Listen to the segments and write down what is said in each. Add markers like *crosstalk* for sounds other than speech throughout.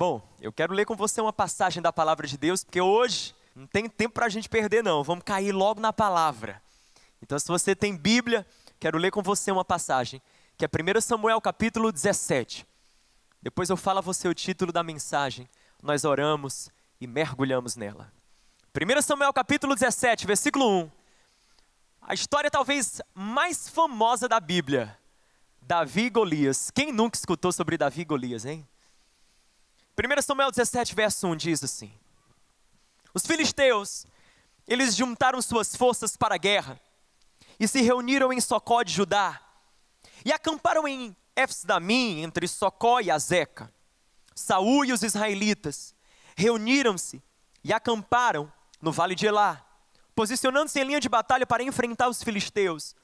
Bom, eu quero ler com você uma passagem da palavra de Deus, porque hoje não tem tempo para a gente perder, não. Vamos cair logo na palavra. Então, se você tem Bíblia, quero ler com você uma passagem, que é 1 Samuel capítulo 17. Depois eu falo a você o título da mensagem. Nós oramos e mergulhamos nela. 1 Samuel capítulo 17, versículo 1. A história talvez mais famosa da Bíblia. Davi e Golias. Quem nunca escutou sobre Davi e Golias, hein? 1 Samuel 17, verso 1 diz assim: Os filisteus, eles juntaram suas forças para a guerra e se reuniram em Socó de Judá e acamparam em Efsdamim, entre Socó e Azeca. Saúl e os israelitas reuniram-se e acamparam no vale de Elá, posicionando-se em linha de batalha para enfrentar os filisteus.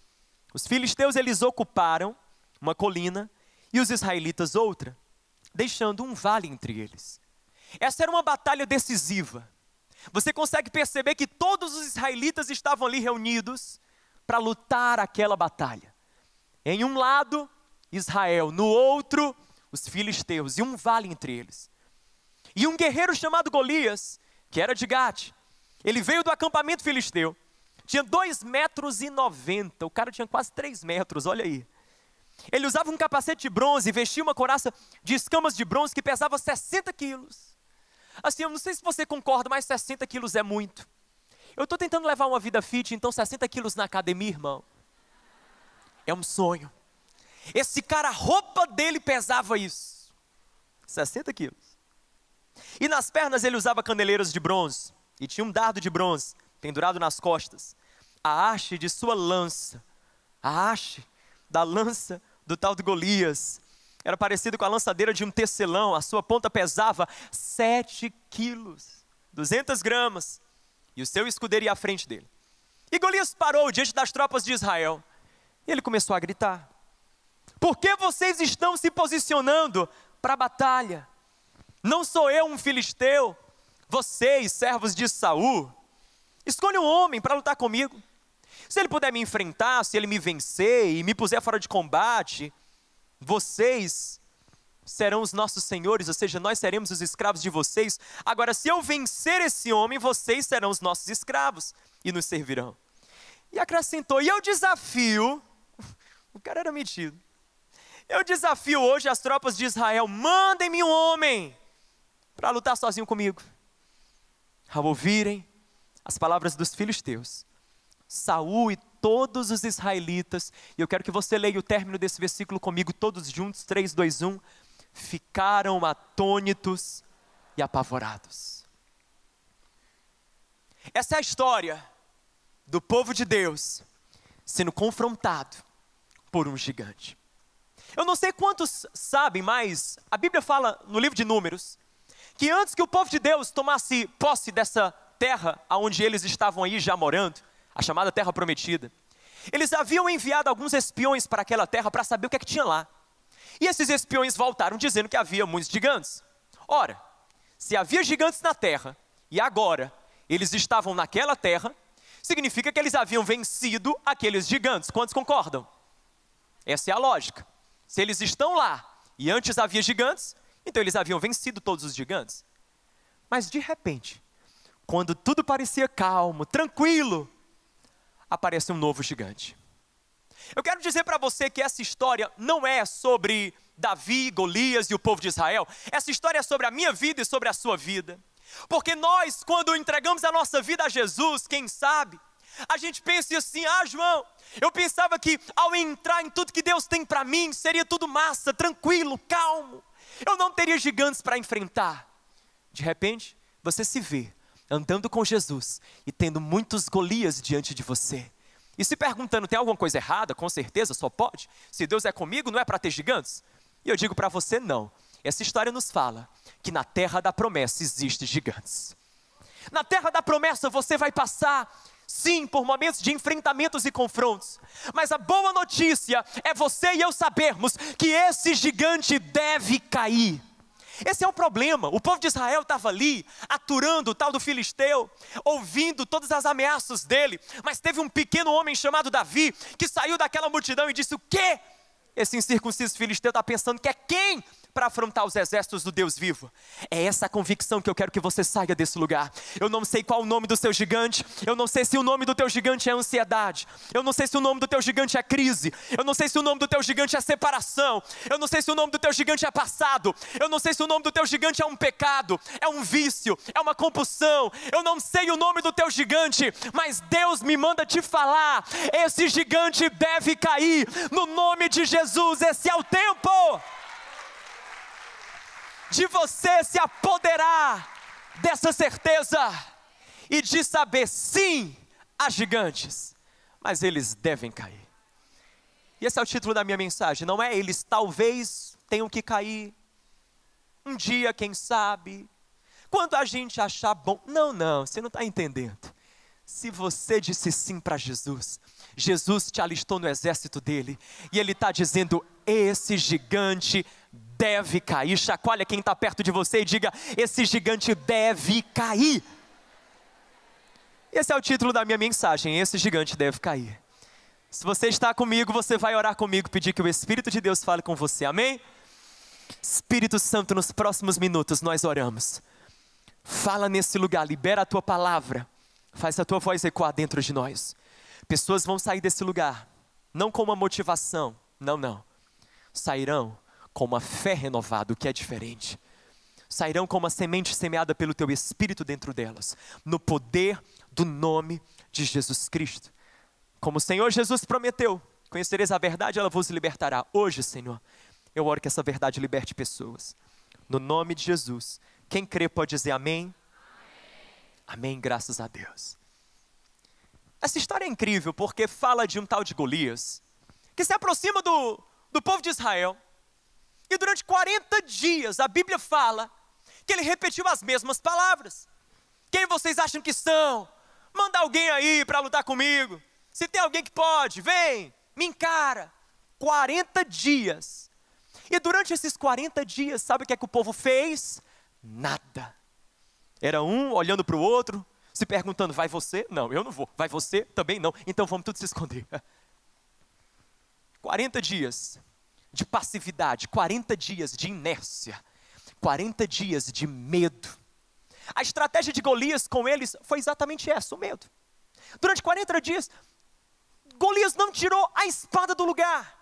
Os filisteus eles ocuparam uma colina e os israelitas outra deixando um vale entre eles. Essa era uma batalha decisiva. Você consegue perceber que todos os israelitas estavam ali reunidos para lutar aquela batalha. Em um lado, Israel, no outro, os filisteus, e um vale entre eles. E um guerreiro chamado Golias, que era de Gate, ele veio do acampamento filisteu, tinha dois metros e noventa. o cara tinha quase 3 metros, olha aí. Ele usava um capacete de bronze e vestia uma coraça de escamas de bronze que pesava 60 quilos. Assim, eu não sei se você concorda, mas 60 quilos é muito. Eu estou tentando levar uma vida fit, então 60 quilos na academia, irmão, é um sonho. Esse cara, a roupa dele pesava isso. 60 quilos. E nas pernas ele usava candeleiras de bronze. E tinha um dardo de bronze pendurado nas costas. A haste de sua lança. A haste da lança do tal de Golias. Era parecido com a lançadeira de um tecelão, a sua ponta pesava 7 quilos, 200 gramas, e o seu escudeiro ia à frente dele. E Golias parou diante das tropas de Israel, e ele começou a gritar: Por que vocês estão se posicionando para a batalha? Não sou eu um filisteu, vocês, servos de Saul, escolhe um homem para lutar comigo. Se ele puder me enfrentar, se ele me vencer e me puser fora de combate, vocês serão os nossos senhores, ou seja, nós seremos os escravos de vocês. Agora, se eu vencer esse homem, vocês serão os nossos escravos e nos servirão. E acrescentou: E eu desafio. *laughs* O cara era metido. Eu desafio hoje as tropas de Israel: mandem-me um homem para lutar sozinho comigo. Ao ouvirem as palavras dos filhos teus, Saul e todos os israelitas. E eu quero que você leia o término desse versículo comigo, todos juntos, 3, 2, 1. Ficaram atônitos e apavorados. Essa é a história do povo de Deus sendo confrontado por um gigante. Eu não sei quantos sabem, mas a Bíblia fala no livro de Números que antes que o povo de Deus tomasse posse dessa terra aonde eles estavam aí já morando, a chamada Terra Prometida, eles haviam enviado alguns espiões para aquela terra para saber o que, é que tinha lá. E esses espiões voltaram dizendo que havia muitos gigantes. Ora, se havia gigantes na terra e agora eles estavam naquela terra, significa que eles haviam vencido aqueles gigantes. Quantos concordam? Essa é a lógica. Se eles estão lá e antes havia gigantes, então eles haviam vencido todos os gigantes. Mas de repente, quando tudo parecia calmo, tranquilo, aparece um novo gigante. Eu quero dizer para você que essa história não é sobre Davi, Golias e o povo de Israel. Essa história é sobre a minha vida e sobre a sua vida. Porque nós, quando entregamos a nossa vida a Jesus, quem sabe, a gente pensa assim: ah, João, eu pensava que ao entrar em tudo que Deus tem para mim, seria tudo massa, tranquilo, calmo. Eu não teria gigantes para enfrentar. De repente, você se vê andando com Jesus e tendo muitos Golias diante de você. E se perguntando, tem alguma coisa errada? Com certeza, só pode. Se Deus é comigo, não é para ter gigantes? E eu digo para você, não. Essa história nos fala que na terra da promessa existem gigantes. Na terra da promessa você vai passar, sim, por momentos de enfrentamentos e confrontos. Mas a boa notícia é você e eu sabermos que esse gigante deve cair. Esse é o problema. O povo de Israel estava ali, aturando o tal do filisteu, ouvindo todas as ameaças dele. Mas teve um pequeno homem chamado Davi que saiu daquela multidão e disse: O quê? Esse incircunciso filisteu está pensando que é quem para afrontar os exércitos do Deus vivo. É essa convicção que eu quero que você saia desse lugar. Eu não sei qual o nome do seu gigante, eu não sei se o nome do teu gigante é ansiedade, eu não sei se o nome do teu gigante é crise, eu não sei se o nome do teu gigante é separação, eu não sei se o nome do teu gigante é passado, eu não sei se o nome do teu gigante é um pecado, é um vício, é uma compulsão, eu não sei o nome do teu gigante, mas Deus me manda te falar: esse gigante deve cair no nome de Jesus, esse é o tempo de você se apoderar dessa certeza e de saber sim a gigantes, mas eles devem cair. E esse é o título da minha mensagem, não é eles talvez tenham que cair um dia, quem sabe. Quando a gente achar bom, não, não, você não está entendendo. Se você disse sim para Jesus, Jesus te alistou no exército dele, e ele está dizendo: esse gigante deve cair. Chacoalha quem está perto de você e diga: esse gigante deve cair. Esse é o título da minha mensagem: Esse gigante deve cair. Se você está comigo, você vai orar comigo, pedir que o Espírito de Deus fale com você, amém? Espírito Santo, nos próximos minutos nós oramos. Fala nesse lugar, libera a tua palavra, faz a tua voz ecoar dentro de nós. Pessoas vão sair desse lugar, não com uma motivação, não, não. Sairão com uma fé renovada, o que é diferente. Sairão como a semente semeada pelo teu espírito dentro delas, no poder do nome de Jesus Cristo. Como o Senhor Jesus prometeu, conhecereis a verdade, ela vos libertará. Hoje, Senhor, eu oro que essa verdade liberte pessoas. No nome de Jesus. Quem crê pode dizer amém. Amém, amém graças a Deus. Essa história é incrível porque fala de um tal de Golias, que se aproxima do, do povo de Israel, e durante 40 dias a Bíblia fala que ele repetiu as mesmas palavras. Quem vocês acham que são? Manda alguém aí para lutar comigo. Se tem alguém que pode, vem, me encara. 40 dias. E durante esses 40 dias, sabe o que é que o povo fez? Nada. Era um olhando para o outro, se perguntando: vai você? Não, eu não vou. Vai você? Também não. Então vamos todos se esconder. 40 *laughs* dias de passividade, 40 dias de inércia, 40 dias de medo. A estratégia de Golias com eles foi exatamente essa: o medo. Durante 40 dias, Golias não tirou a espada do lugar.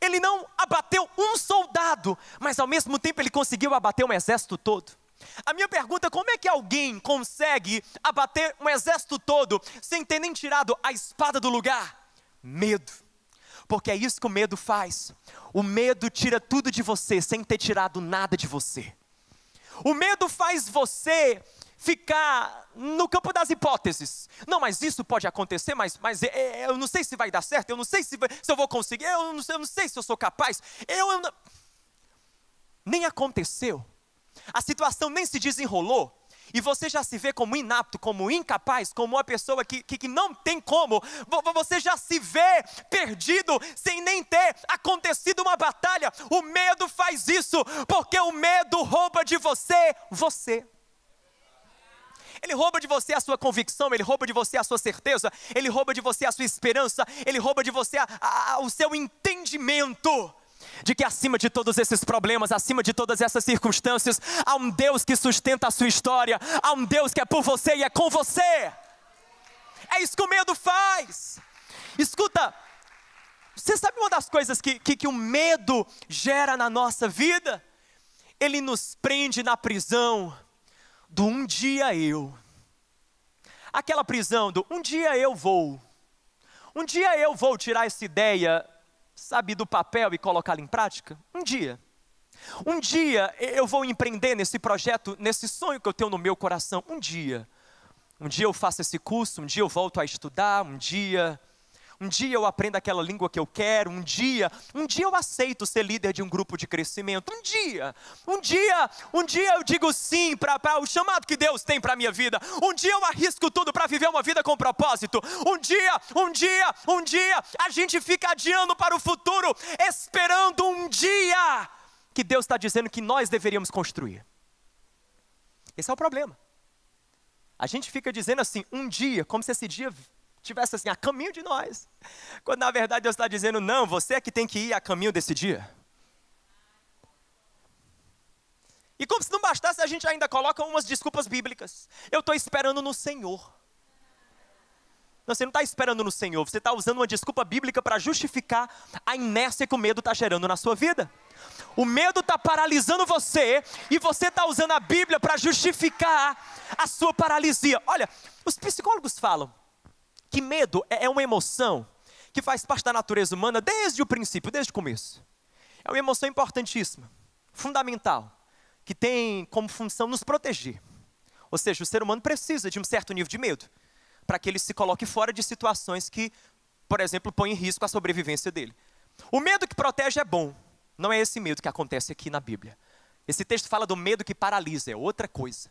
Ele não abateu um soldado, mas ao mesmo tempo ele conseguiu abater um exército todo. A minha pergunta é: como é que alguém consegue abater um exército todo sem ter nem tirado a espada do lugar? Medo porque é isso que o medo faz. O medo tira tudo de você sem ter tirado nada de você. O medo faz você ficar no campo das hipóteses. Não, mas isso pode acontecer, mas, mas é, é, eu não sei se vai dar certo, eu não sei se, se eu vou conseguir, eu não, eu não sei se eu sou capaz. Eu, eu não... Nem aconteceu. A situação nem se desenrolou e você já se vê como inapto, como incapaz, como uma pessoa que, que, que, não tem como, você já se vê perdido, sem nem ter acontecido uma batalha. O medo faz isso, porque o medo rouba de você, você. Ele rouba de você a sua convicção, ele rouba de você a sua certeza, ele rouba de você a sua esperança, ele rouba de você a, a, o seu entendimento de que acima de todos esses problemas, acima de todas essas circunstâncias, há um Deus que sustenta a sua história, há um Deus que é por você e é com você. É isso que o medo faz. Escuta, você sabe uma das coisas que, que, que o medo gera na nossa vida? Ele nos prende na prisão do um dia eu. Aquela prisão do um dia eu vou. Um dia eu vou tirar essa ideia sabe, do papel e colocá-lo em prática? Um dia. Um dia eu vou empreender nesse projeto, nesse sonho que eu tenho no meu coração. Um dia. Um dia eu faço esse curso, um dia eu volto a estudar, um dia um dia eu aprendo aquela língua que eu quero, um dia, um dia eu aceito ser líder de um grupo de crescimento, um dia, um dia, um dia eu digo sim para o chamado que Deus tem para a minha vida, um dia eu arrisco tudo para viver uma vida com propósito, um dia, um dia, um dia, a gente fica adiando para o futuro, esperando um dia que Deus está dizendo que nós deveríamos construir. Esse é o problema. A gente fica dizendo assim, um dia, como se esse dia tivesse assim, a caminho de nós. Quando na verdade Deus está dizendo, não, você é que tem que ir a caminho desse dia. E como se não bastasse, a gente ainda coloca umas desculpas bíblicas. Eu estou esperando no Senhor. Não, você não está esperando no Senhor, você está usando uma desculpa bíblica para justificar a inércia que o medo está gerando na sua vida. O medo está paralisando você e você está usando a Bíblia para justificar a sua paralisia. Olha, os psicólogos falam que medo é, é uma emoção que faz parte da natureza humana desde o princípio, desde o começo. É uma emoção importantíssima, fundamental, que tem como função nos proteger. Ou seja, o ser humano precisa de um certo nível de medo para que ele se coloque fora de situações que, por exemplo, põem em risco a sobrevivência dele. O medo que protege é bom, não é esse medo que acontece aqui na Bíblia. Esse texto fala do medo que paralisa, é outra coisa.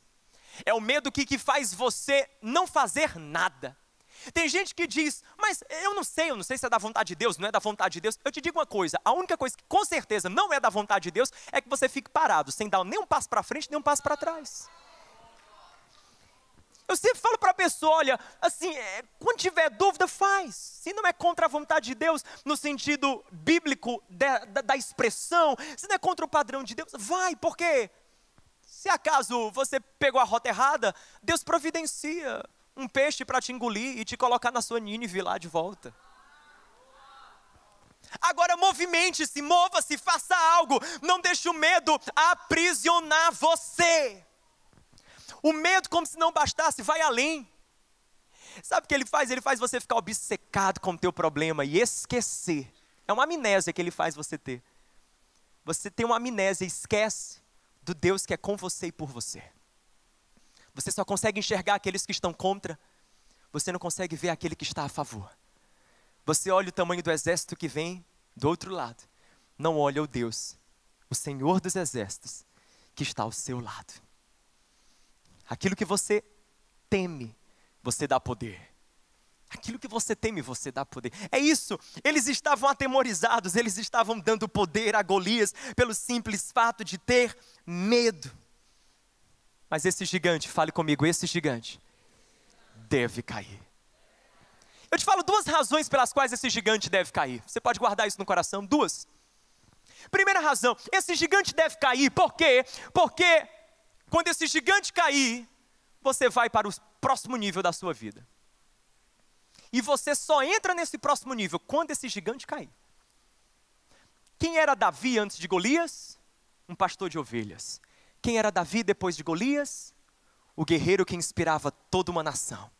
É o medo que, que faz você não fazer nada. Tem gente que diz, mas eu não sei, eu não sei se é da vontade de Deus, não é da vontade de Deus. Eu te digo uma coisa: a única coisa que com certeza não é da vontade de Deus é que você fique parado, sem dar nem um passo para frente, nem um passo para trás. Eu sempre falo para a pessoa: olha, assim, é, quando tiver dúvida, faz. Se não é contra a vontade de Deus, no sentido bíblico da, da, da expressão, se não é contra o padrão de Deus, vai, porque se acaso você pegou a rota errada, Deus providencia um peixe para te engolir e te colocar na sua Nínive lá de volta. Agora movimente-se, mova-se, faça algo. Não deixe o medo aprisionar você. O medo, como se não bastasse, vai além. Sabe o que ele faz? Ele faz você ficar obcecado com o teu problema e esquecer. É uma amnésia que ele faz você ter. Você tem uma amnésia, esquece do Deus que é com você e por você. Você só consegue enxergar aqueles que estão contra. Você não consegue ver aquele que está a favor. Você olha o tamanho do exército que vem do outro lado. Não olha o Deus, o Senhor dos exércitos, que está ao seu lado. Aquilo que você teme, você dá poder. Aquilo que você teme, você dá poder. É isso. Eles estavam atemorizados, eles estavam dando poder a Golias pelo simples fato de ter medo. Mas esse gigante, fale comigo, esse gigante deve cair. Eu te falo duas razões pelas quais esse gigante deve cair. Você pode guardar isso no coração, duas. Primeira razão, esse gigante deve cair, por quê? Porque quando esse gigante cair, você vai para o próximo nível da sua vida. E você só entra nesse próximo nível quando esse gigante cair. Quem era Davi antes de Golias? Um pastor de ovelhas. Quem era Davi depois de Golias? O guerreiro que inspirava toda uma nação.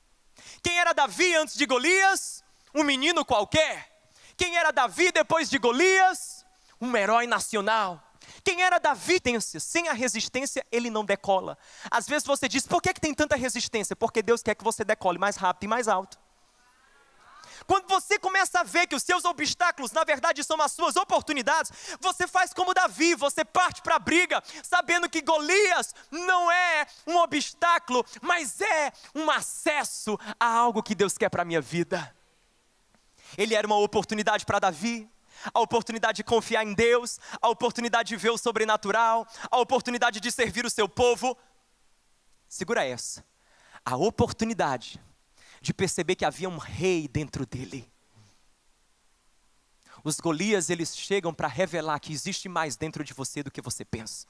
Quem era Davi antes de Golias? Um menino qualquer. Quem era Davi depois de Golias? Um herói nacional. Quem era Davi? Sem a resistência, ele não decola. Às vezes você diz: por que, é que tem tanta resistência? Porque Deus quer que você decole mais rápido e mais alto. Quando você começa a ver que os seus obstáculos, na verdade, são as suas oportunidades, você faz como Davi, você parte para a briga, sabendo que Golias não é um obstáculo, mas é um acesso a algo que Deus quer para a minha vida. Ele era uma oportunidade para Davi, a oportunidade de confiar em Deus, a oportunidade de ver o sobrenatural, a oportunidade de servir o seu povo. Segura essa. A oportunidade de perceber que havia um rei dentro dele. Os Golias, eles chegam para revelar que existe mais dentro de você do que você pensa.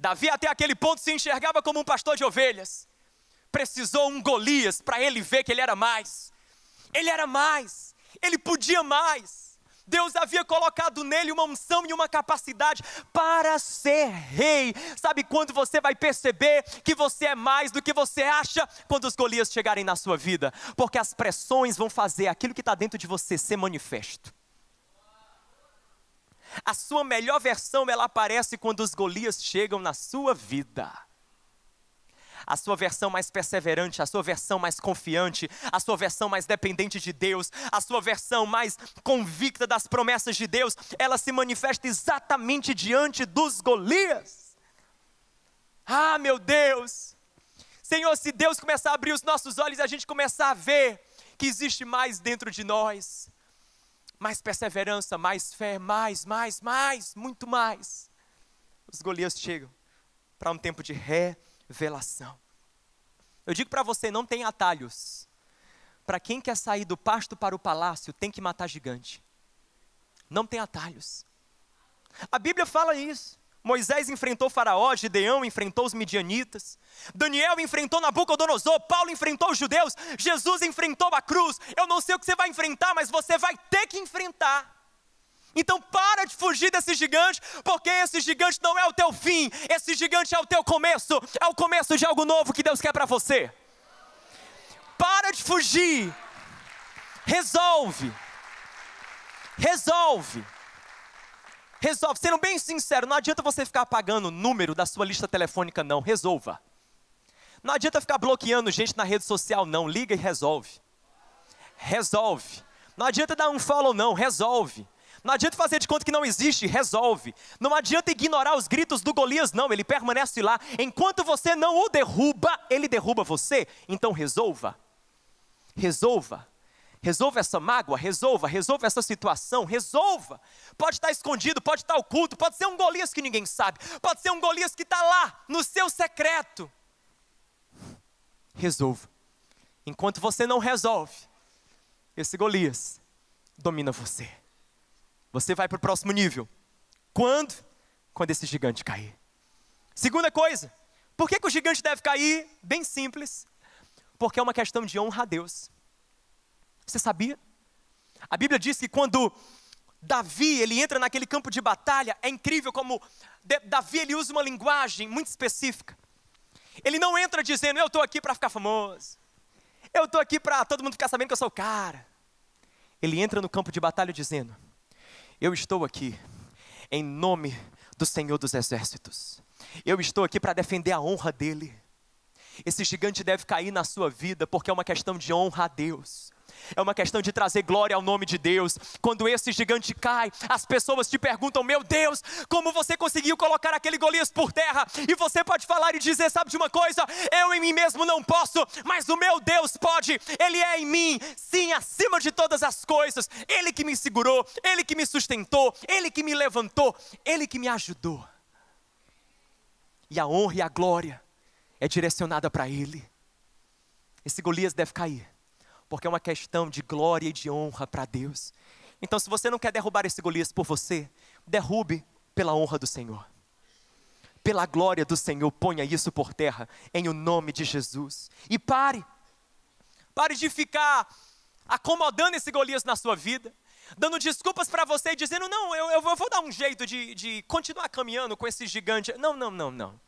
Davi até aquele ponto se enxergava como um pastor de ovelhas. Precisou um Golias para ele ver que ele era mais. Ele era mais. Ele podia mais. Deus havia colocado nele uma unção e uma capacidade para ser rei. Sabe quando você vai perceber que você é mais do que você acha? Quando os Golias chegarem na sua vida, porque as pressões vão fazer aquilo que está dentro de você ser manifesto. A sua melhor versão ela aparece quando os Golias chegam na sua vida a sua versão mais perseverante, a sua versão mais confiante, a sua versão mais dependente de Deus, a sua versão mais convicta das promessas de Deus, ela se manifesta exatamente diante dos Golias. Ah, meu Deus! Senhor, se Deus começar a abrir os nossos olhos e a gente começar a ver que existe mais dentro de nós, mais perseverança, mais fé, mais, mais, mais, muito mais. Os Golias chegam para um tempo de ré revelação. Eu digo para você, não tem atalhos. Para quem quer sair do pasto para o palácio, tem que matar gigante. Não tem atalhos. A Bíblia fala isso. Moisés enfrentou Faraó, Gideão enfrentou os midianitas, Daniel enfrentou Nabucodonosor, Paulo enfrentou os judeus, Jesus enfrentou a cruz. Eu não sei o que você vai enfrentar, mas você vai ter que enfrentar. Então para de fugir desse gigante, porque esse gigante não é o teu fim, esse gigante é o teu começo, é o começo de algo novo que Deus quer para você. Para de fugir. Resolve. Resolve. Resolve. Sendo bem sincero, não adianta você ficar apagando o número da sua lista telefônica, não. Resolva. Não adianta ficar bloqueando gente na rede social, não. Liga e resolve. Resolve. Não adianta dar um follow, não. Resolve. Não adianta fazer de conta que não existe, resolve. Não adianta ignorar os gritos do Golias, não, ele permanece lá. Enquanto você não o derruba, ele derruba você. Então resolva. Resolva. Resolva essa mágoa, resolva, resolva essa situação, resolva. Pode estar escondido, pode estar oculto, pode ser um Golias que ninguém sabe, pode ser um Golias que está lá, no seu secreto. Resolva. Enquanto você não resolve, esse Golias domina você. Você vai para o próximo nível. Quando? Quando esse gigante cair. Segunda coisa, por que, que o gigante deve cair? Bem simples, porque é uma questão de honra a Deus. Você sabia? A Bíblia diz que quando Davi ele entra naquele campo de batalha, é incrível como Davi ele usa uma linguagem muito específica. Ele não entra dizendo, eu estou aqui para ficar famoso, eu estou aqui para todo mundo ficar sabendo que eu sou o cara. Ele entra no campo de batalha dizendo, eu estou aqui em nome do Senhor dos Exércitos. Eu estou aqui para defender a honra dele. Esse gigante deve cair na sua vida porque é uma questão de honra a Deus é uma questão de trazer glória ao nome de Deus. Quando esse gigante cai, as pessoas te perguntam: Meu Deus, como você conseguiu colocar aquele Golias por terra? E você pode falar e dizer: Sabe de uma coisa? Eu em mim mesmo não posso, mas o meu Deus pode. Ele é em mim, sim, acima de todas as coisas. Ele que me segurou, ele que me sustentou, ele que me levantou, ele que me ajudou. E a honra e a glória é direcionada para ele. Esse Golias deve cair porque é uma questão de glória e de honra para Deus. Então, se você não quer derrubar esse Golias por você, derrube pela honra do Senhor. Pela glória do Senhor, ponha isso por terra, em o nome de Jesus. E pare. Pare de ficar acomodando esse Golias na sua vida, dando desculpas para você e dizendo: não, eu, eu vou dar um jeito de, de continuar caminhando com esse gigante. Não, não, não, não.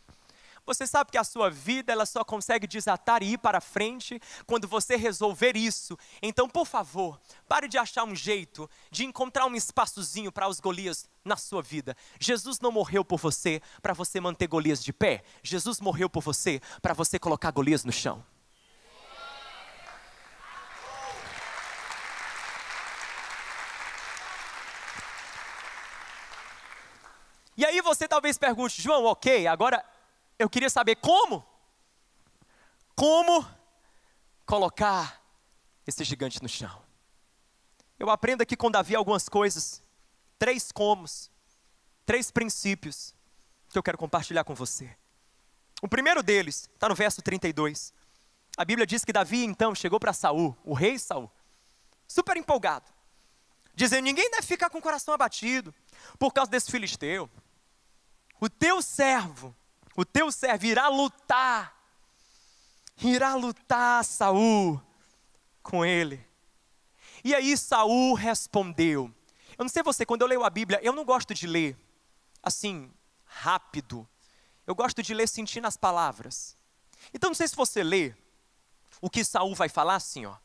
Você sabe que a sua vida ela só consegue desatar e ir para frente quando você resolver isso. Então, por favor, pare de achar um jeito de encontrar um espaçozinho para os Golias na sua vida. Jesus não morreu por você para você manter Golias de pé. Jesus morreu por você para você colocar Golias no chão. E aí você talvez pergunte, João, ok, agora eu queria saber como. Como colocar esse gigante no chão. Eu aprendo aqui com Davi algumas coisas, três comos, três princípios que eu quero compartilhar com você. O primeiro deles está no verso 32. A Bíblia diz que Davi então chegou para Saul, o rei Saul, super empolgado, dizendo: Ninguém deve ficar com o coração abatido por causa desse filisteu. O teu servo o teu servo irá lutar, irá lutar, Saul, com ele. E aí Saul respondeu. Eu não sei você, quando eu leio a Bíblia, eu não gosto de ler assim, rápido. Eu gosto de ler sentindo as palavras. Então não sei se você lê o que Saul vai falar assim, ó.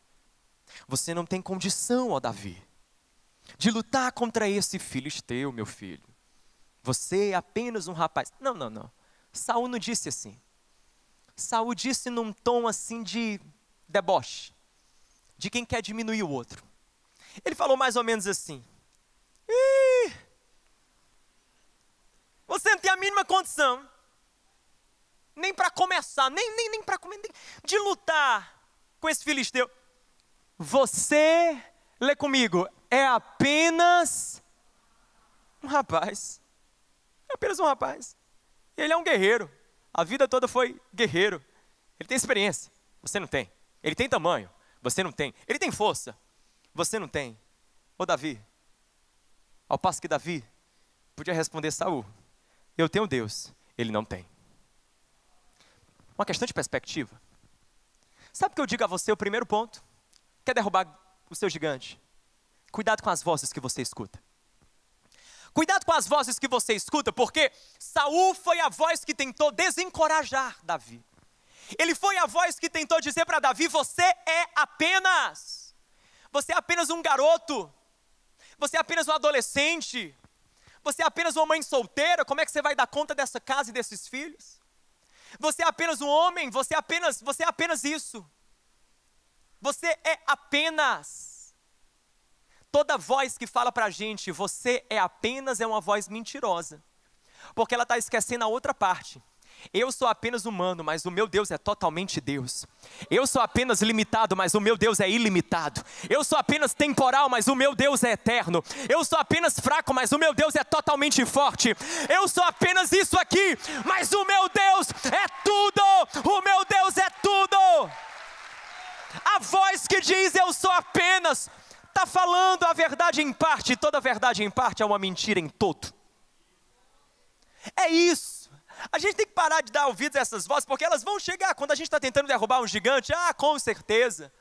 Você não tem condição, ó Davi, de lutar contra esse filisteu, meu filho. Você é apenas um rapaz. Não, não, não. Saul não disse assim. Saul disse num tom assim de deboche, de quem quer diminuir o outro. Ele falou mais ou menos assim: você não tem a mínima condição, nem para começar, nem, nem, nem para começar, de lutar com esse filisteu. Você, lê comigo, é apenas um rapaz. É apenas um rapaz. Ele é um guerreiro. A vida toda foi guerreiro. Ele tem experiência. Você não tem. Ele tem tamanho. Você não tem. Ele tem força. Você não tem. Ô Davi. Ao passo que Davi podia responder Saul. Eu tenho Deus. Ele não tem. Uma questão de perspectiva. Sabe o que eu digo a você, o primeiro ponto? Quer derrubar o seu gigante? Cuidado com as vozes que você escuta. Cuidado com as vozes que você escuta, porque Saul foi a voz que tentou desencorajar Davi. Ele foi a voz que tentou dizer para Davi: você é apenas, você é apenas um garoto, você é apenas um adolescente, você é apenas uma mãe solteira. Como é que você vai dar conta dessa casa e desses filhos? Você é apenas um homem, você é apenas, você é apenas isso. Você é apenas Toda voz que fala para a gente, você é apenas, é uma voz mentirosa. Porque ela está esquecendo a outra parte. Eu sou apenas humano, mas o meu Deus é totalmente Deus. Eu sou apenas limitado, mas o meu Deus é ilimitado. Eu sou apenas temporal, mas o meu Deus é eterno. Eu sou apenas fraco, mas o meu Deus é totalmente forte. Eu sou apenas isso aqui, mas o meu Deus é tudo. O meu Deus é tudo. A voz que diz eu sou apenas está falando a verdade em parte, e toda verdade em parte é uma mentira em todo. É isso. A gente tem que parar de dar ouvidos a essas vozes, porque elas vão chegar quando a gente está tentando derrubar um gigante. Ah, com certeza.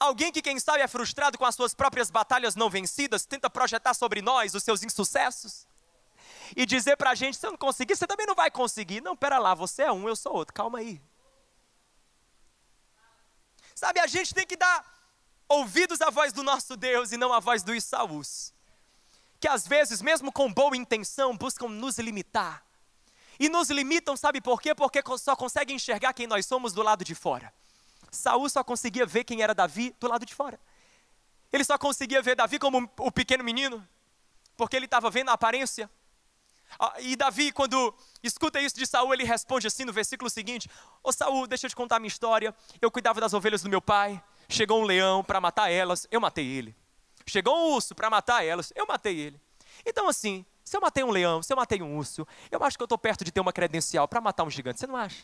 Alguém que, quem sabe, é frustrado com as suas próprias batalhas não vencidas, tenta projetar sobre nós os seus insucessos e dizer para a gente: se eu não conseguir, você também não vai conseguir. Não, pera lá, você é um, eu sou outro, calma aí. Sabe, a gente tem que dar ouvidos à voz do nosso Deus e não à voz dos Saús, que às vezes, mesmo com boa intenção, buscam nos limitar. E nos limitam, sabe por quê? Porque só conseguem enxergar quem nós somos do lado de fora. Saúl só conseguia ver quem era Davi do lado de fora. Ele só conseguia ver Davi como o pequeno menino, porque ele estava vendo a aparência. Ah, e Davi, quando escuta isso de Saul, ele responde assim no versículo seguinte: Ô Saul, deixa eu te contar a minha história. Eu cuidava das ovelhas do meu pai. Chegou um leão para matar elas, eu matei ele. Chegou um urso para matar elas, eu matei ele. Então, assim, se eu matei um leão, se eu matei um urso, eu acho que eu estou perto de ter uma credencial para matar um gigante. Você não acha?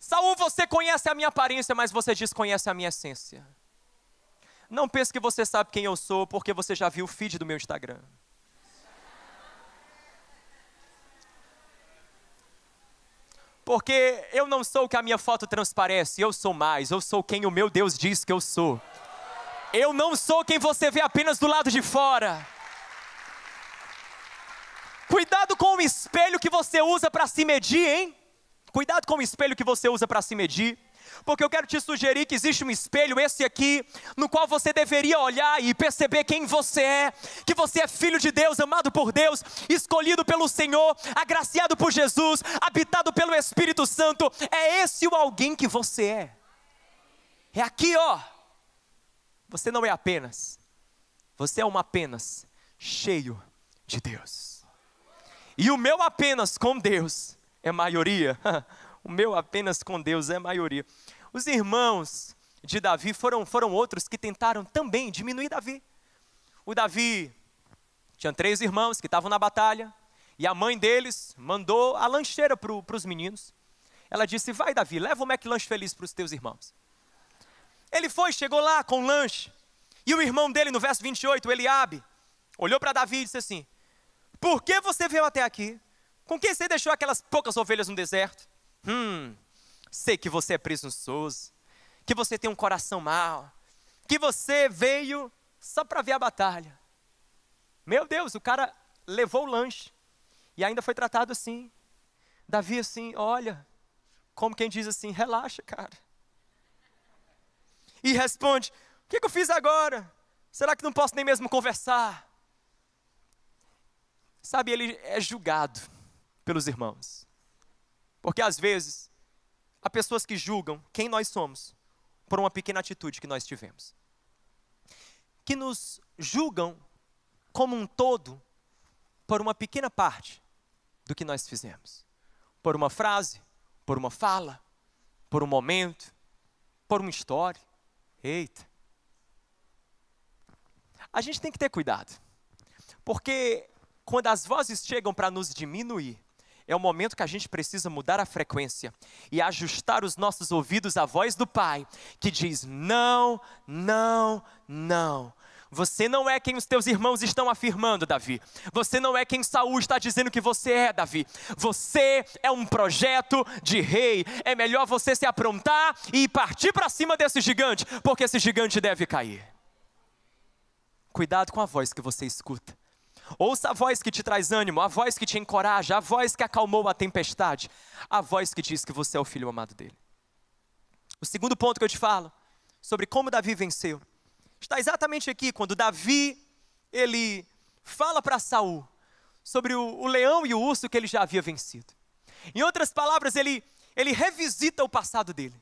Saul, você conhece a minha aparência, mas você desconhece a minha essência. Não pense que você sabe quem eu sou, porque você já viu o feed do meu Instagram. Porque eu não sou o que a minha foto transparece, eu sou mais, eu sou quem o meu Deus diz que eu sou. Eu não sou quem você vê apenas do lado de fora. Cuidado com o espelho que você usa para se medir, hein? Cuidado com o espelho que você usa para se medir. Porque eu quero te sugerir que existe um espelho, esse aqui, no qual você deveria olhar e perceber quem você é, que você é filho de Deus, amado por Deus, escolhido pelo Senhor, agraciado por Jesus, habitado pelo Espírito Santo. É esse o alguém que você é. É aqui, ó. Você não é apenas, você é um apenas cheio de Deus. E o meu apenas com Deus é maioria *laughs* o meu apenas com Deus é a maioria. Os irmãos de Davi foram, foram outros que tentaram também diminuir Davi. O Davi tinha três irmãos que estavam na batalha, e a mãe deles mandou a lancheira para os meninos. Ela disse: Vai, Davi, leva o McLanche feliz para os teus irmãos. Ele foi, chegou lá com o lanche, e o irmão dele, no verso 28, Eliabe, olhou para Davi e disse assim: Por que você veio até aqui? Com quem você deixou aquelas poucas ovelhas no deserto? Hum, sei que você é presunçoso, que você tem um coração mau, que você veio só para ver a batalha. Meu Deus, o cara levou o lanche e ainda foi tratado assim. Davi assim, olha, como quem diz assim, relaxa, cara. E responde: O que, que eu fiz agora? Será que não posso nem mesmo conversar? Sabe, ele é julgado pelos irmãos. Porque às vezes, há pessoas que julgam quem nós somos por uma pequena atitude que nós tivemos. Que nos julgam como um todo por uma pequena parte do que nós fizemos. Por uma frase, por uma fala, por um momento, por uma história. Eita! A gente tem que ter cuidado, porque quando as vozes chegam para nos diminuir, é o momento que a gente precisa mudar a frequência e ajustar os nossos ouvidos à voz do Pai, que diz: não, não, não. Você não é quem os teus irmãos estão afirmando, Davi. Você não é quem Saul está dizendo que você é, Davi. Você é um projeto de rei. É melhor você se aprontar e partir para cima desse gigante, porque esse gigante deve cair. Cuidado com a voz que você escuta Ouça a voz que te traz ânimo, a voz que te encoraja, a voz que acalmou a tempestade, a voz que diz que você é o filho amado dele. O segundo ponto que eu te falo sobre como Davi venceu está exatamente aqui quando Davi ele fala para Saul sobre o, o, leão e o urso que ele já havia vencido. Em outras palavras, ele ele revisita o passado dele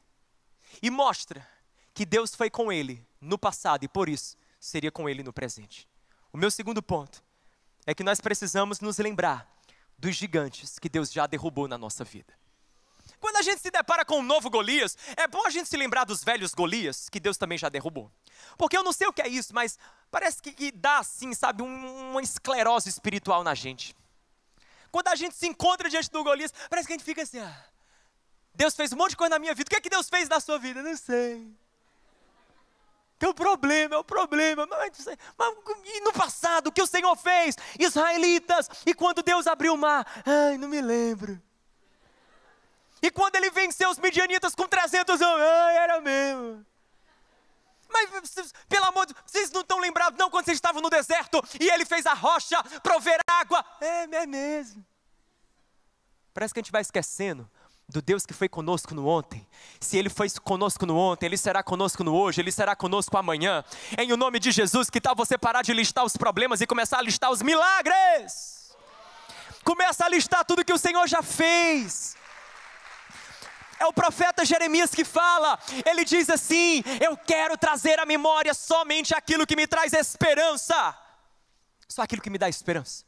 e mostra que Deus foi com ele no passado e por isso seria com ele no presente. O meu segundo ponto é que nós precisamos nos lembrar dos gigantes que Deus já derrubou na nossa vida. Quando a gente se depara com um novo Golias, é bom a gente se lembrar dos velhos Golias que Deus também já derrubou. Porque eu não sei o que é isso, mas parece que, que dá assim, sabe, um, uma esclerose espiritual na gente. Quando a gente se encontra diante do Golias, parece que a gente fica assim: ah, Deus fez um monte de coisa na minha vida, o que é que Deus fez na sua vida? Não sei. Tem um problema o problema. Mas, mas, e no passado, o que o Senhor fez? Israelitas, e quando Deus abriu o mar? Ai, não me lembro. E quando ele venceu os midianitas com 300 anos? Ai, era mesmo. Mas, pelo amor de Deus, vocês não estão lembrados, não, quando vocês estavam no deserto e ele fez a rocha prover água? É, é mesmo. Parece que a gente vai esquecendo do Deus que foi conosco no ontem. Se Ele foi conosco no ontem, Ele será conosco no hoje, Ele será conosco amanhã. Em o nome de Jesus, que tal você parar de listar os problemas e começar a listar os milagres? Começa a listar tudo que o Senhor já fez. É o profeta Jeremias que fala. Ele diz assim: Eu quero trazer à memória somente aquilo que me traz esperança. Só aquilo que me dá esperança.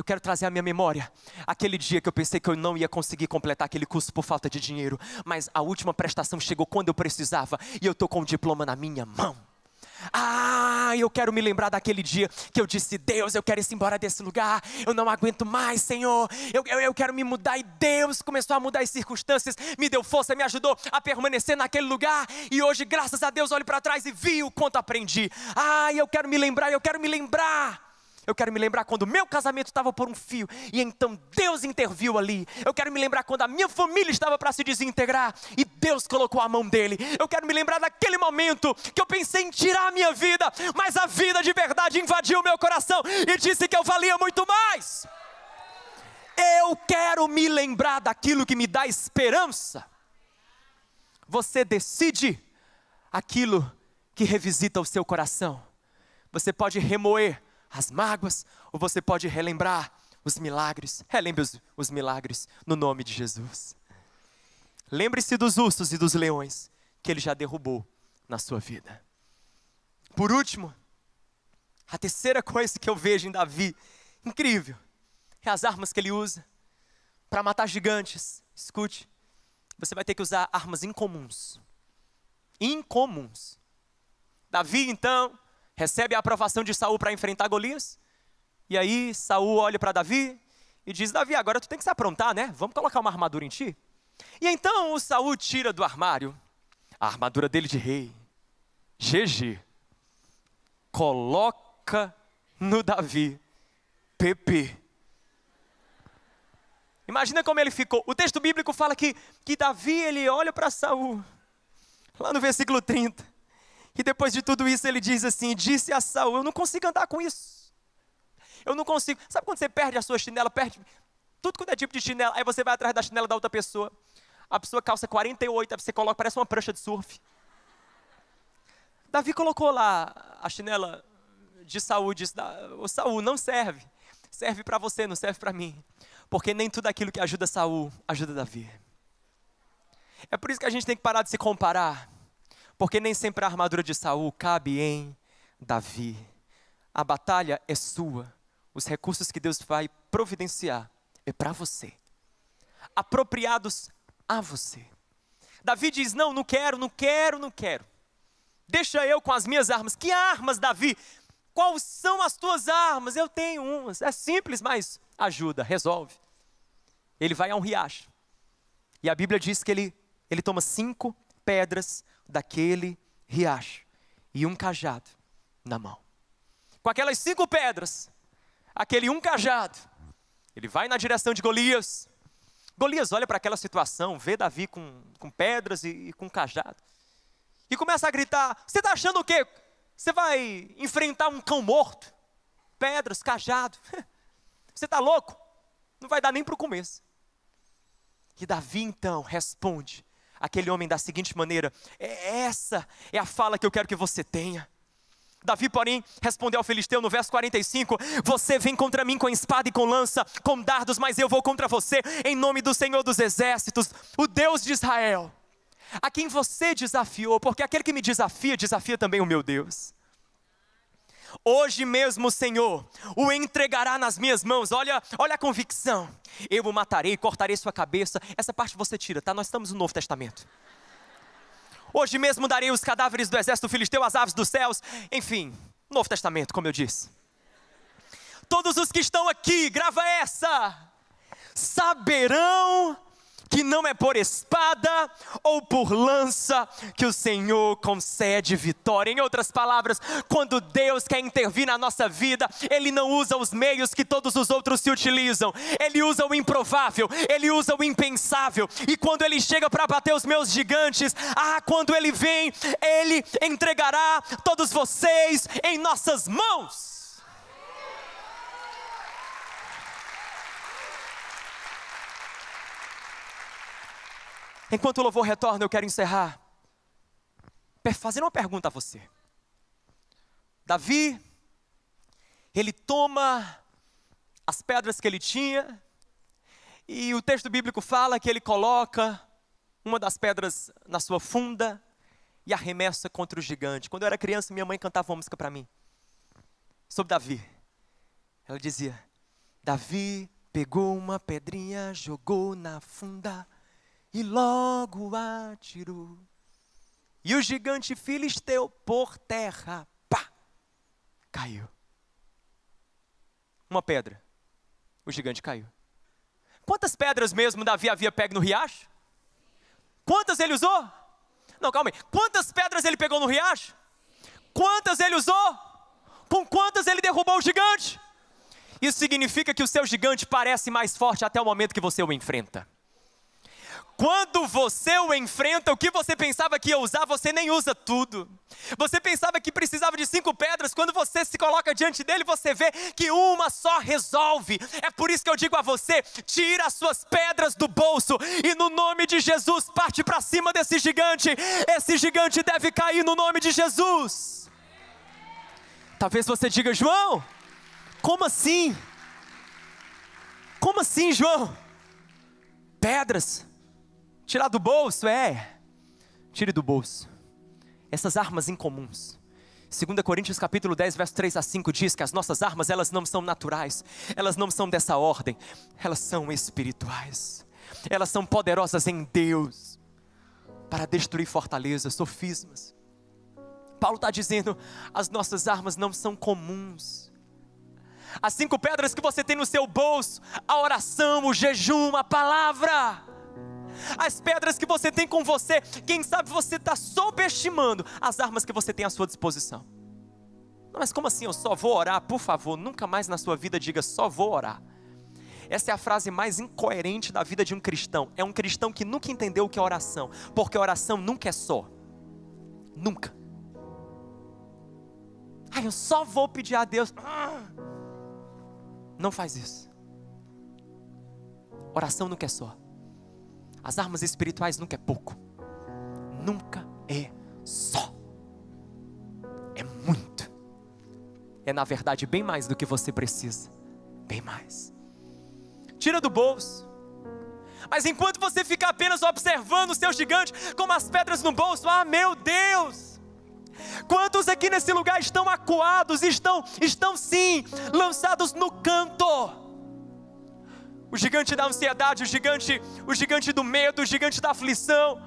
Eu quero trazer à minha memória aquele dia que eu pensei que eu não ia conseguir completar aquele curso por falta de dinheiro, mas a última prestação chegou quando eu precisava e eu estou com o diploma na minha mão. Ah, eu quero me lembrar daquele dia que eu disse: Deus, eu quero ir embora desse lugar, eu não aguento mais, Senhor, eu, eu, eu quero me mudar. E Deus começou a mudar as circunstâncias, me deu força, me ajudou a permanecer naquele lugar. E hoje, graças a Deus, olho para trás e vi o quanto aprendi. Ah, eu quero me lembrar, eu quero me lembrar eu quero me lembrar quando meu casamento estava por um fio e então Deus interviu ali. Eu quero me lembrar quando a minha família estava para se desintegrar e Deus colocou a mão dele. Eu quero me lembrar daquele momento que eu pensei em tirar a minha vida, mas a vida de verdade invadiu o meu coração e disse que eu valia muito mais. Eu quero me lembrar daquilo que me dá esperança. Você decide aquilo que revisita o seu coração. Você pode remoer as mágoas, ou você pode relembrar os milagres. Relembre os, os milagres no nome de Jesus. Lembre-se dos ursos e dos leões que ele já derrubou na sua vida. Por último, a terceira coisa que eu vejo em Davi, incrível, é as armas que ele usa para matar gigantes. Escute, você vai ter que usar armas incomuns. Incomuns. Davi, então, recebe a aprovação de Saul para enfrentar Golias. E aí Saul olha para Davi e diz: Davi, agora tu tem que se aprontar, né? Vamos colocar uma armadura em ti. E então o Saul tira do armário a armadura dele de rei. GG. Coloca no Davi. PP. Imagina como ele ficou. O texto bíblico fala que, que Davi ele olha para Saul. Lá no versículo 30. E depois de tudo isso, ele diz assim: disse a Saul, eu não consigo andar com isso. Eu não consigo. Sabe quando você perde a sua chinela, perde tudo quanto é tipo de chinela, aí você vai atrás da chinela da outra pessoa. A pessoa calça 48, aí você coloca, parece uma prancha de surf. Davi colocou lá a chinela de Saul, disse: "O Saul não serve. Serve para você, não serve para mim. Porque nem tudo aquilo que ajuda Saul ajuda Davi." É por isso que a gente tem que parar de se comparar porque nem sempre a armadura de Saul cabe em Davi. A batalha é sua. Os recursos que Deus vai providenciar é para você, apropriados a você. Davi diz: Não, não quero, não quero, não quero. Deixa eu com as minhas armas. Que armas, Davi? Quais são as tuas armas? Eu tenho umas. É simples, mas ajuda, resolve. Ele vai a um riacho. E a Bíblia diz que ele, ele toma cinco pedras daquele riacho e um cajado na mão. Com aquelas cinco pedras, aquele um cajado, ele vai na direção de Golias. Golias olha para aquela situação, vê Davi com, com pedras e, e com cajado, e começa a gritar: Você está achando o quê? Você vai enfrentar um cão morto? Pedras, cajado. *laughs* Você está louco? Não vai dar nem para o começo. E Davi então responde aquele homem da seguinte maneira: é essa é a fala que eu quero que você tenha. Davi, porém, respondeu ao Filisteu no verso 45: Você vem contra mim com espada e com lança, com dardos, mas eu vou contra você, em nome do Senhor dos Exércitos, o Deus de Israel, a quem você desafiou, porque aquele que me desafia, desafia também o meu Deus. Hoje mesmo o Senhor o entregará nas minhas mãos. Olha, olha a convicção. Eu o matarei, cortarei sua cabeça. Essa parte você tira, tá? Nós estamos no Novo Testamento. Hoje mesmo darei os cadáveres do exército filisteu às aves dos céus. Enfim, Novo Testamento, como eu disse. Todos os que estão aqui, grava essa. Saberão que não é por espada ou por lança que o Senhor concede vitória. Em outras palavras, quando Deus quer intervir na nossa vida, Ele não usa os meios que todos os outros se utilizam, Ele usa o improvável, Ele usa o impensável. E quando Ele chega para bater os meus gigantes, ah, quando Ele vem, Ele entregará todos vocês em nossas mãos. Enquanto o louvor retorna, eu quero encerrar fazendo uma pergunta a você. Davi, ele toma as pedras que ele tinha, e o texto bíblico fala que ele coloca uma das pedras na sua funda e arremessa contra o gigante. Quando eu era criança, minha mãe cantava uma música para mim sobre Davi. Ela dizia: Davi pegou uma pedrinha, jogou na funda e logo atirou. E o gigante filisteu por terra, pá, caiu. Uma pedra. O gigante caiu. Quantas pedras mesmo Davi havia pego no riacho? Quantas ele usou? Não, calma aí. Quantas pedras ele pegou no riacho? Quantas ele usou? Com quantas ele derrubou o gigante? Isso significa que o seu gigante parece mais forte até o momento que você o enfrenta. Quando você o enfrenta, o que você pensava que ia usar, você nem usa tudo. Você pensava que precisava de cinco pedras, quando você se coloca diante dele, você vê que uma só resolve. É por isso que eu digo a você: tira as suas pedras do bolso e, no nome de Jesus, parte para cima desse gigante. Esse gigante deve cair no nome de Jesus. Talvez você diga, João, como assim? Como assim, João? Pedras. Tirar do bolso é. Tire do bolso. Essas armas incomuns. 2 Coríntios capítulo 10, verso 3 a 5 diz que as nossas armas, elas não são naturais, elas não são dessa ordem, elas são espirituais. Elas são poderosas em Deus para destruir fortalezas, sofismas. Paulo está dizendo: as nossas armas não são comuns. As cinco pedras que você tem no seu bolso, a oração, o jejum, a palavra, as pedras que você tem com você, quem sabe você está subestimando as armas que você tem à sua disposição. mas como assim? Eu só vou orar? Por favor, nunca mais na sua vida diga só vou orar. Essa é a frase mais incoerente da vida de um cristão. É um cristão que nunca entendeu o que é oração, porque oração nunca é só. Nunca. Ah, eu só vou pedir a Deus. Não faz isso. Oração nunca é só. As armas espirituais nunca é pouco. Nunca é só. É muito. É na verdade bem mais do que você precisa. Bem mais. Tira do bolso. Mas enquanto você fica apenas observando o seu gigante como as pedras no bolso, ah, meu Deus! Quantos aqui nesse lugar estão acuados, estão, estão sim, lançados no canto? o gigante da ansiedade, o gigante, o gigante do medo, o gigante da aflição,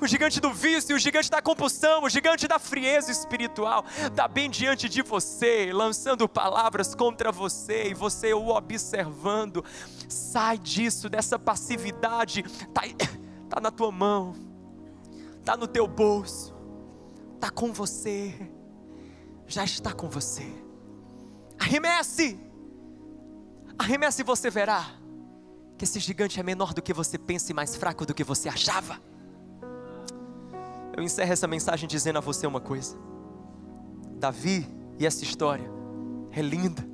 o gigante do vício, o gigante da compulsão, o gigante da frieza espiritual, está bem diante de você, lançando palavras contra você e você o observando. Sai disso, dessa passividade, está tá na tua mão, está no teu bolso, está com você, já está com você. Arremesse! Arremesse e você verá que esse gigante é menor do que você pensa e mais fraco do que você achava. Eu encerro essa mensagem dizendo a você uma coisa. Davi e essa história é linda.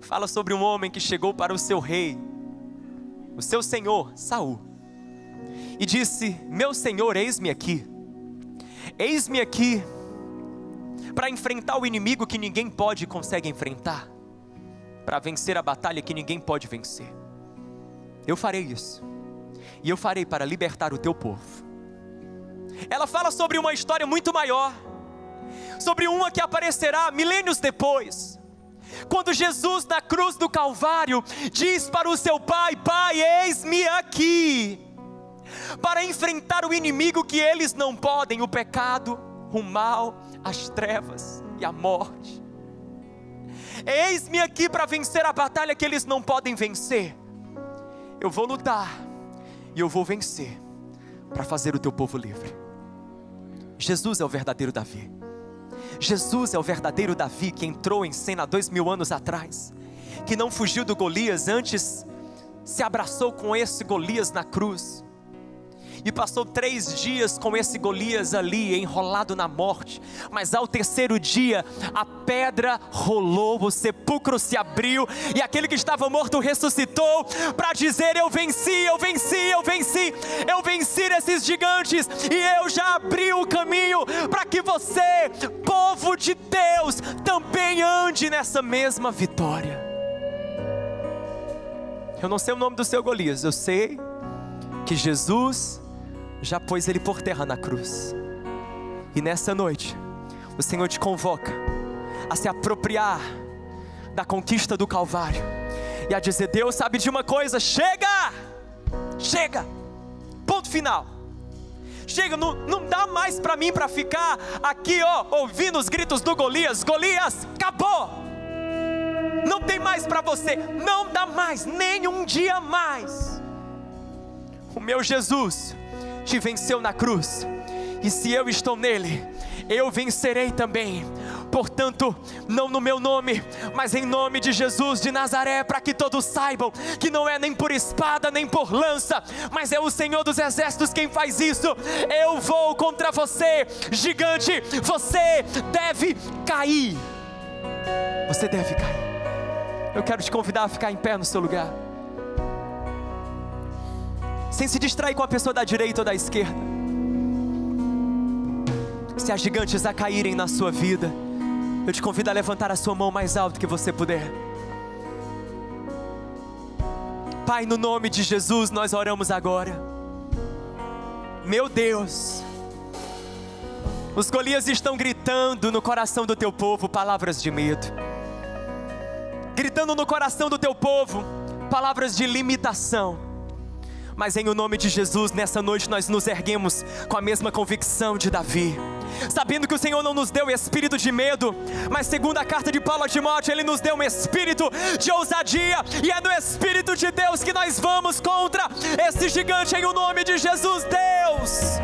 Fala sobre um homem que chegou para o seu rei, o seu senhor, Saul, e disse: "Meu senhor, eis-me aqui. Eis-me aqui para enfrentar o inimigo que ninguém pode e consegue enfrentar para vencer a batalha que ninguém pode vencer. Eu farei isso. E eu farei para libertar o teu povo. Ela fala sobre uma história muito maior, sobre uma que aparecerá milênios depois. Quando Jesus na cruz do Calvário diz para o seu pai: Pai, eis-me aqui, para enfrentar o inimigo que eles não podem, o pecado, o mal, as trevas e a morte. Eis-me aqui para vencer a batalha que eles não podem vencer. Eu vou lutar e eu vou vencer para fazer o teu povo livre. Jesus é o verdadeiro Davi. Jesus é o verdadeiro Davi que entrou em cena dois mil anos atrás, que não fugiu do Golias, antes se abraçou com esse Golias na cruz e passou três dias com esse Golias ali, enrolado na morte. Mas ao terceiro dia, a pedra rolou, o sepulcro se abriu, e aquele que estava morto ressuscitou para dizer: Eu venci, eu venci, eu venci, eu venci esses gigantes, e eu já abri o caminho para que você, povo de Deus, também ande nessa mesma vitória. Eu não sei o nome do seu Golias, eu sei que Jesus já pôs ele por terra na cruz. E nessa noite, o Senhor te convoca a se apropriar da conquista do Calvário e a dizer: Deus sabe de uma coisa, chega! Chega! Ponto final. Chega, não, não dá mais para mim para ficar aqui, ó, ouvindo os gritos do Golias. Golias, acabou! Não tem mais para você, não dá mais, nem um dia mais. O meu Jesus te venceu na cruz, e se eu estou nele, eu vencerei também. Portanto, não no meu nome, mas em nome de Jesus de Nazaré, para que todos saibam que não é nem por espada nem por lança, mas é o Senhor dos Exércitos quem faz isso. Eu vou contra você, gigante, você deve cair. Você deve cair. Eu quero te convidar a ficar em pé no seu lugar sem se distrair com a pessoa da direita ou da esquerda. Se as gigantes a caírem na sua vida, eu te convido a levantar a sua mão mais alto que você puder. Pai, no nome de Jesus, nós oramos agora. Meu Deus, os Golias estão gritando no coração do teu povo palavras de medo, gritando no coração do teu povo palavras de limitação mas em o nome de Jesus, nessa noite nós nos erguemos com a mesma convicção de Davi. Sabendo que o Senhor não nos deu espírito de medo, mas segundo a carta de Paulo a Timóteo, ele nos deu um espírito de ousadia, e é no espírito de Deus que nós vamos contra esse gigante em o nome de Jesus, Deus.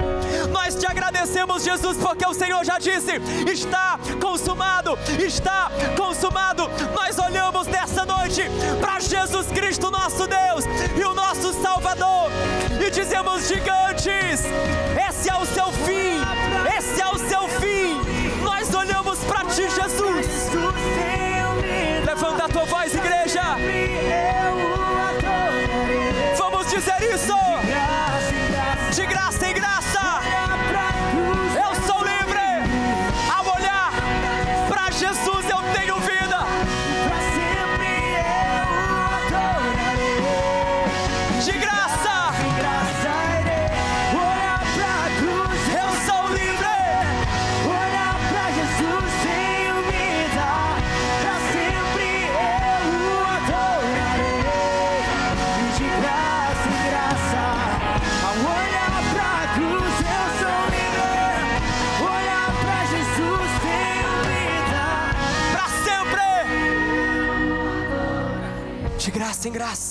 Nós te agradecemos, Jesus, porque o Senhor já disse: está consumado, está consumado. Nós olhamos nessa noite para Jesus Cristo, nosso Deus e o nosso Salvador, e dizemos: gigantes, esse é o seu fim, esse é o seu fim. Nós olhamos para ti, Jesus. Levanta a tua voz sem graça.